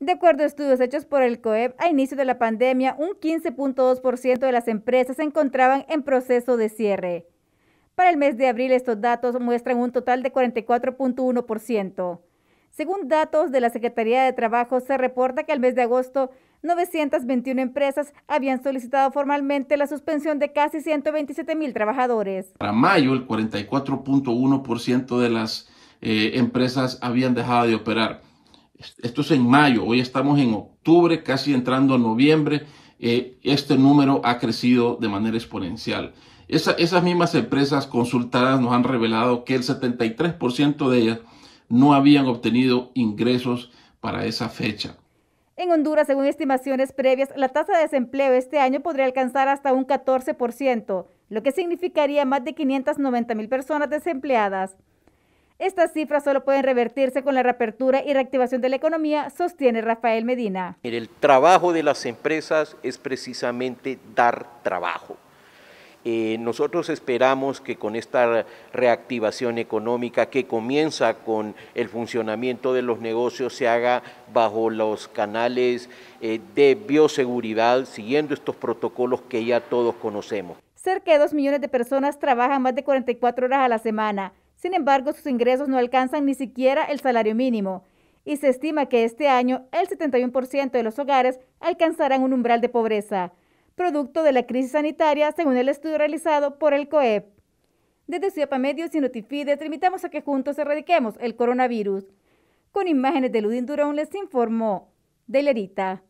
De acuerdo a estudios hechos por el COEP, a inicio de la pandemia, un 15.2% de las empresas se encontraban en proceso de cierre. Para el mes de abril, estos datos muestran un total de 44.1%. Según datos de la Secretaría de Trabajo, se reporta que al mes de agosto 921 empresas habían solicitado formalmente la suspensión de casi 127 mil trabajadores. Para mayo, el 44.1% de las eh, empresas habían dejado de operar esto es en mayo, hoy estamos en octubre, casi entrando a noviembre, eh, este número ha crecido de manera exponencial. esas mismas empresas consultadas nos han revelado que el 73% de ellas no habían obtenido ingresos para esa fecha. En Honduras, según estimaciones previas, la tasa de desempleo este año podría alcanzar hasta un 14%, lo que significaría más de 590 mil personas desempleadas. Estas cifras solo pueden revertirse con la reapertura y reactivación de la economía, sostiene Rafael Medina. El trabajo de las empresas es precisamente dar trabajo. Eh, nosotros esperamos que con esta reactivación económica que comienza con el funcionamiento de los negocios se haga bajo los canales eh, de bioseguridad, siguiendo estos protocolos que ya todos conocemos. Cerca de 2 millones de personas trabajan más de 44 horas a la semana. Sin embargo, sus ingresos no alcanzan ni siquiera el salario mínimo y se estima que este año el 71% de los hogares alcanzarán un umbral de pobreza, producto de la crisis sanitaria según el estudio realizado por el COEP. Desde Ciudad Medios y te invitamos a que juntos erradiquemos el coronavirus. Con imágenes de Ludin Durón les informó Delerita.